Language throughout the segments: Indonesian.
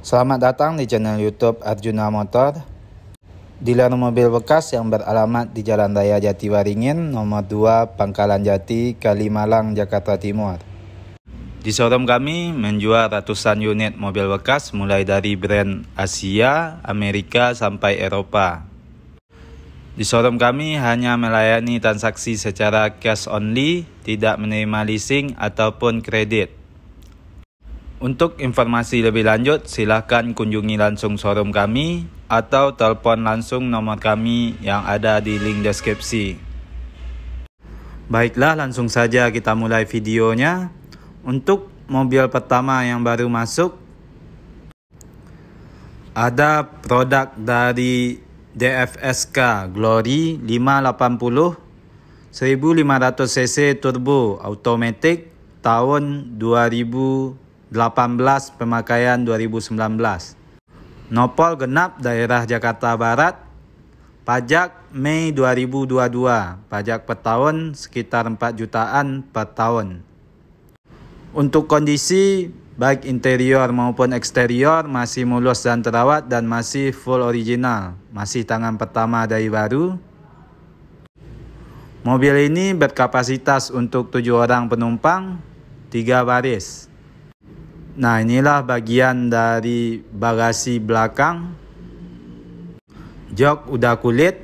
Selamat datang di channel YouTube Arjuna Motor. Dealer mobil bekas yang beralamat di Jalan Raya Jatiwaringin, nomor 2, Pangkalan Jati, Kalimalang, Jakarta Timur. Di showroom kami menjual ratusan unit mobil bekas mulai dari brand Asia, Amerika sampai Eropa. Di showroom kami hanya melayani transaksi secara cash only, tidak menerima leasing ataupun kredit. Untuk informasi lebih lanjut, silahkan kunjungi langsung showroom kami atau telepon langsung nomor kami yang ada di link deskripsi. Baiklah, langsung saja kita mulai videonya. Untuk mobil pertama yang baru masuk, ada produk dari DFSK Glory 580 1500cc turbo automatic tahun 2000 18 pemakaian 2019. Nopol genap daerah Jakarta Barat, pajak Mei 2022, pajak per tahun sekitar 4 jutaan per tahun. Untuk kondisi baik interior maupun eksterior masih mulus dan terawat dan masih full original, masih tangan pertama dari baru. Mobil ini berkapasitas untuk tujuh orang penumpang, tiga baris. Nah inilah bagian dari bagasi belakang. Jok udah kulit.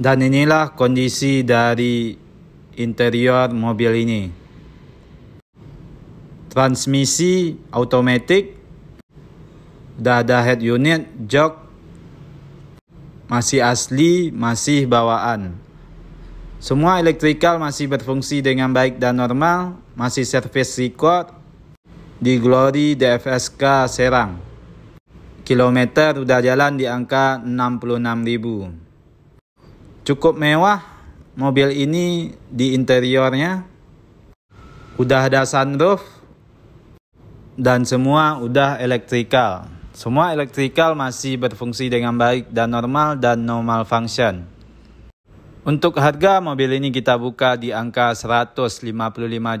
Dan inilah kondisi dari interior mobil ini. Transmisi otomatis. Udah ada head unit, jok masih asli, masih bawaan. Semua elektrikal masih berfungsi dengan baik dan normal, masih servis record di Glory DFSK Serang. Kilometer udah jalan di angka 66.000. Cukup mewah mobil ini di interiornya. Udah ada sunroof dan semua udah elektrikal. Semua elektrikal masih berfungsi dengan baik dan normal dan normal function. Untuk harga mobil ini kita buka di angka 155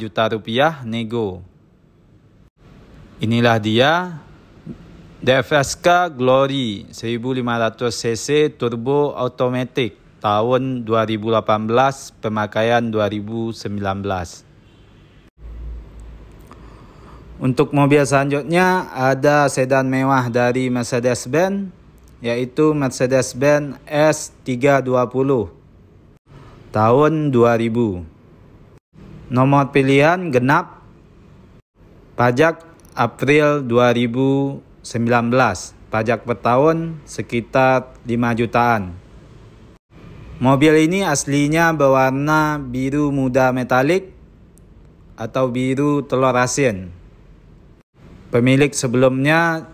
juta rupiah nego. Inilah dia DFSK Glory 1500cc turbo automatic tahun 2018 pemakaian 2019. Untuk mobil selanjutnya ada sedan mewah dari Mercedes-Benz yaitu Mercedes-Benz S320 tahun 2000. Nomor pilihan genap pajak April 2019. Pajak per tahun sekitar 5 jutaan. Mobil ini aslinya berwarna biru muda metalik atau biru telur asin. Pemilik sebelumnya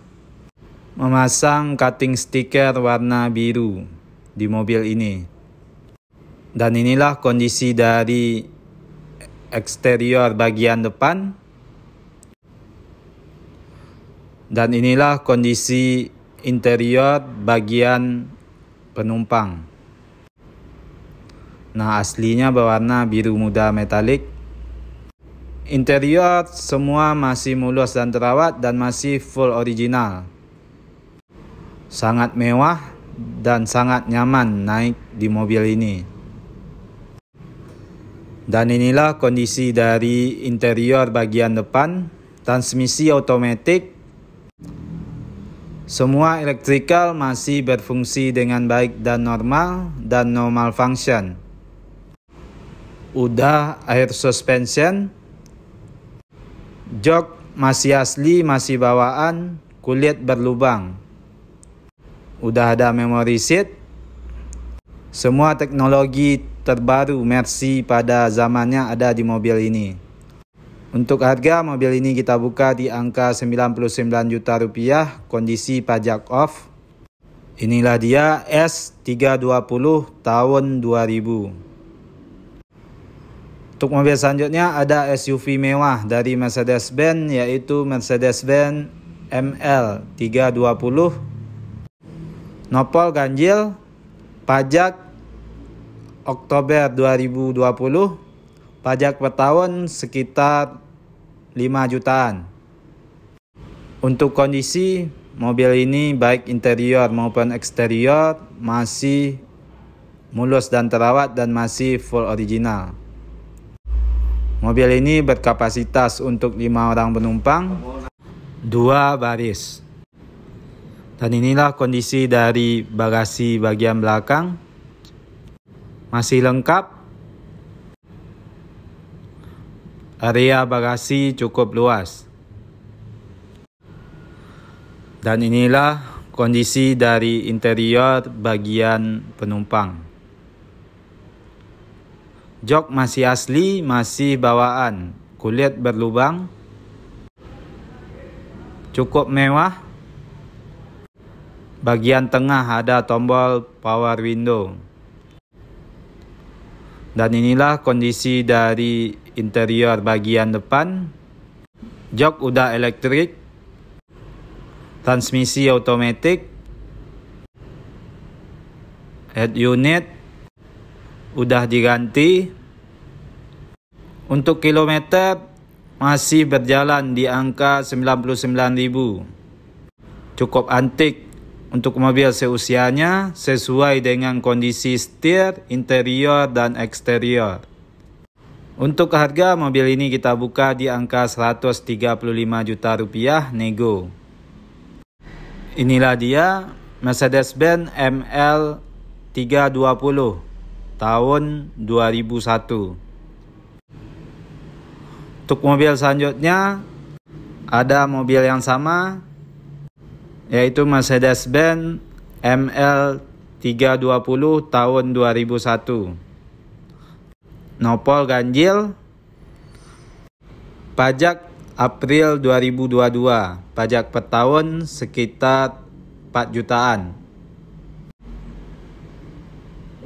memasang cutting stiker warna biru di mobil ini. Dan inilah kondisi dari eksterior bagian depan. Dan inilah kondisi interior bagian penumpang. Nah, aslinya berwarna biru muda metalik. Interior semua masih mulus dan terawat dan masih full original. Sangat mewah dan sangat nyaman naik di mobil ini. Dan inilah kondisi dari interior bagian depan, transmisi otomatik. Semua elektrikal masih berfungsi dengan baik dan normal dan normal function. Udah air suspension. Jok masih asli, masih bawaan, kulit berlubang. Udah ada memory seat. Semua teknologi terbaru Mercy pada zamannya ada di mobil ini. Untuk harga mobil ini kita buka di angka 99 juta rupiah kondisi pajak off. Inilah dia S320 tahun 2000. Untuk mobil selanjutnya ada SUV mewah dari Mercedes-Benz yaitu Mercedes-Benz ML 320. Nopol ganjil, pajak Oktober 2020 pajak per tahun sekitar 5 jutaan. Untuk kondisi mobil ini baik interior maupun eksterior masih mulus dan terawat dan masih full original. Mobil ini berkapasitas untuk 5 orang penumpang, 2 baris. Dan inilah kondisi dari bagasi bagian belakang masih lengkap. Area bagasi cukup luas. Dan inilah kondisi dari interior bagian penumpang. Jok masih asli, masih bawaan. Kulit berlubang. Cukup mewah. Bagian tengah ada tombol power window. Dan inilah kondisi dari interior bagian depan. Jok udah elektrik. Transmisi otomatis. Head unit udah diganti. Untuk kilometer masih berjalan di angka 99.000. Cukup antik untuk mobil seusianya sesuai dengan kondisi setir, interior, dan eksterior. Untuk harga mobil ini kita buka di angka 135 juta rupiah nego. Inilah dia Mercedes-Benz ML 320 tahun 2001. Untuk mobil selanjutnya ada mobil yang sama yaitu Mercedes Benz ML 320 tahun 2001. Nopol ganjil pajak April 2022, pajak per tahun sekitar 4 jutaan.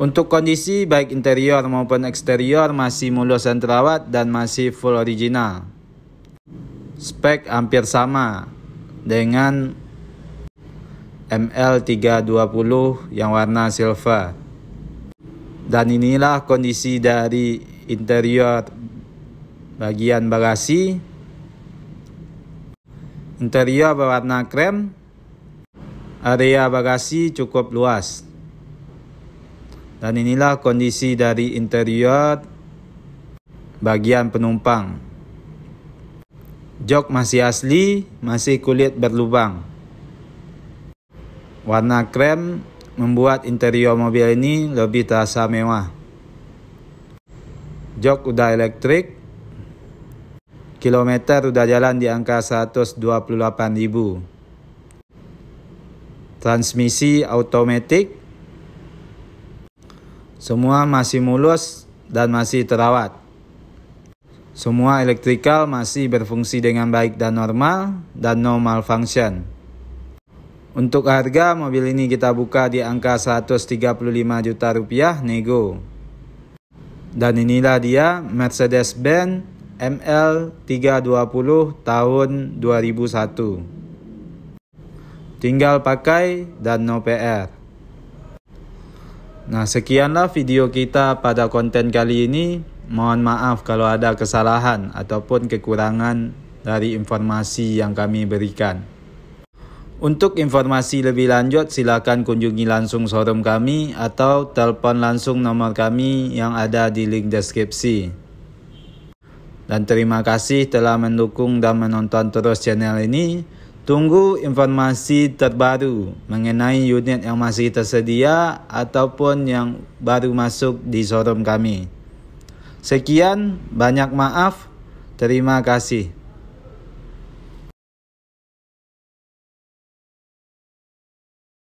Untuk kondisi baik interior maupun eksterior masih mulus dan terawat dan masih full original. Spek hampir sama dengan ML320 yang warna silver. Dan inilah kondisi dari interior bagian bagasi. Interior berwarna krem. Area bagasi cukup luas. Dan inilah kondisi dari interior bagian penumpang. Jok masih asli, masih kulit berlubang. Warna krem membuat interior mobil ini lebih terasa mewah. Jok udah elektrik. Kilometer udah jalan di angka 128.000. Transmisi automatic. Semua masih mulus dan masih terawat. Semua elektrikal masih berfungsi dengan baik dan normal dan normal function. Untuk harga mobil ini kita buka di angka 135 juta rupiah nego. Dan inilah dia Mercedes-Benz ML320 tahun 2001. Tinggal pakai dan no PR. Nah, sekianlah video kita pada konten kali ini. Mohon maaf kalau ada kesalahan ataupun kekurangan dari informasi yang kami berikan. Untuk informasi lebih lanjut silakan kunjungi langsung showroom kami atau telepon langsung nomor kami yang ada di link deskripsi. Dan terima kasih telah mendukung dan menonton terus channel ini. Tunggu informasi terbaru mengenai unit yang masih tersedia ataupun yang baru masuk di showroom kami. Sekian, banyak maaf, terima kasih.